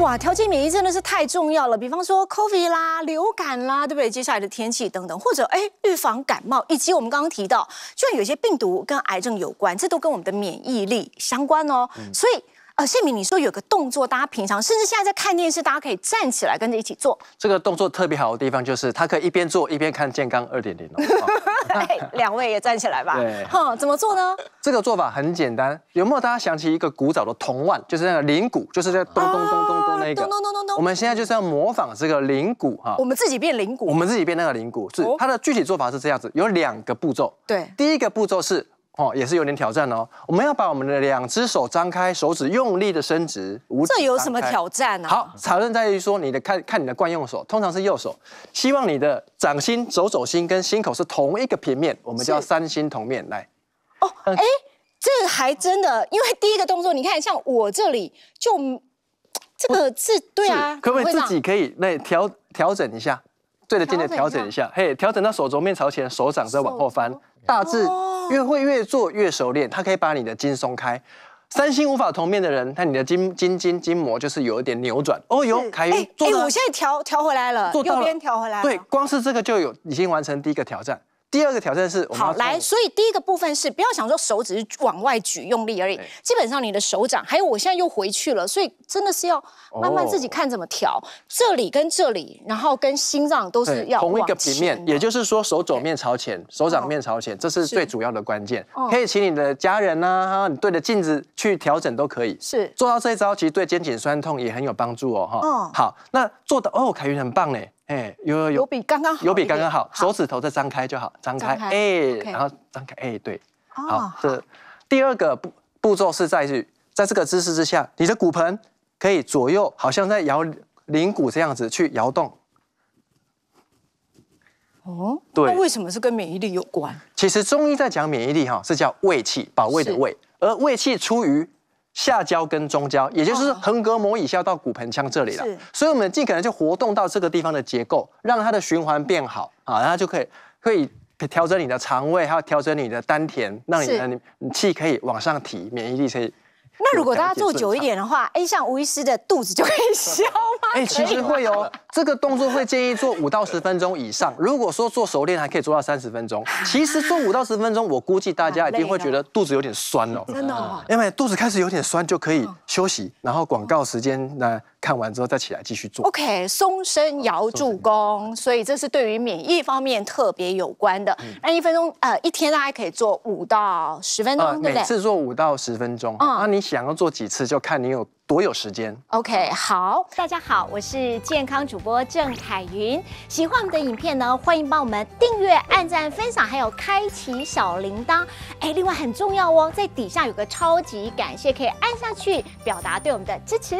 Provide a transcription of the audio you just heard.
哇，调节免疫真的是太重要了。比方说，COVID 啦、流感啦，对不对？接下来的天气等等，或者哎，预防感冒，以及我们刚刚提到，然有些病毒跟癌症有关，这都跟我们的免疫力相关哦。所以。啊，谢敏，你说有个动作，大家平常甚至现在在看电视，大家可以站起来跟着一起做。这个动作特别好的地方就是，它可以一边做一边看《健康二点零》。哎，两位也站起来吧。对。哈，怎么做呢？这个做法很简单，有没有？大家想起一个古早的铜腕，就是那个铃鼓，就是在咚咚咚咚咚那个。咚咚咚咚咚。我们现在就是要模仿这个铃鼓哈。我们自己变铃鼓。我们自己变那个铃鼓。是。它的具体做法是这样子，有两个步骤。对。第一个步骤是。哦，也是有点挑战哦。我们要把我们的两只手张开，手指用力的伸直。这有什么挑战呢？好，挑战在于说你的看看你的惯用手，通常是右手，希望你的掌心、肘肘心跟心口是同一个平面，我们叫三心同面。来，哦，哎，这还真的，因为第一个动作，你看像我这里就这个字，对啊，可不可以自己可以那调调整一下，对着镜子调整一下，嘿，调整到手肘面朝前，手掌再往后翻。大致，越会越做越熟练，它可以把你的筋松开。三星无法同面的人，那你的筋筋筋筋膜就是有一点扭转。哦哟，凯云，哎，我现在调调回来了，右边调回来了。对，光是这个就有已经完成第一个挑战。第二个挑战是好来，所以第一个部分是不要想说手指是往外举用力而已，基本上你的手掌还有我现在又回去了，所以真的是要慢慢自己看怎么调，这里跟这里，然后跟心脏都是要同一个平面，也就是说手肘面朝前，手掌面朝前，这是最主要的关键。可以请你的家人呢，哈，你对着镜子去调整都可以。是做到这一招，其实对肩颈酸痛也很有帮助哦，哈。好，那做的哦，凯云很棒呢，哎，有有有，比刚刚好，有比刚刚好，手指头再张开就好，张开，哎，然后张开，哎，对，好，这第二个步步骤是在于，在这个姿势之下，你的骨盆可以左右，好像在摇铃鼓这样子去摇动。哦，对，那为什么是跟免疫力有关？其实中医在讲免疫力，哈，是叫胃气，保卫的胃，而胃气出于。下焦跟中焦，也就是横膈膜以下到骨盆腔这里了，所以我们尽可能就活动到这个地方的结构，让它的循环变好啊，然后就可以可以调整你的肠胃，还有调整你的丹田，让你的气可以往上提，免疫力可以。那如果大家做久一点的话，A 像吴医师的肚子就可以消。哎，其实会哦，这个动作会建议做五到十分钟以上。如果说做熟练，还可以做到三十分钟。其实做五到十分钟，我估计大家一定会觉得肚子有点酸哦。真的，因为肚子开始有点酸就可以休息，然后广告时间呢看完之后再起来继续做。OK，松身摇助攻，所以这是对于免疫方面特别有关的。那一分钟，呃，一天大概可以做五到十分钟。每次做五到十分钟，啊，你想要做几次就看你有。多有时间，OK，好，大家好，我是健康主播郑凯云。喜欢我们的影片呢，欢迎帮我们订阅、按赞、分享，还有开启小铃铛。哎，另外很重要哦，在底下有个超级感谢，可以按下去表达对我们的支持。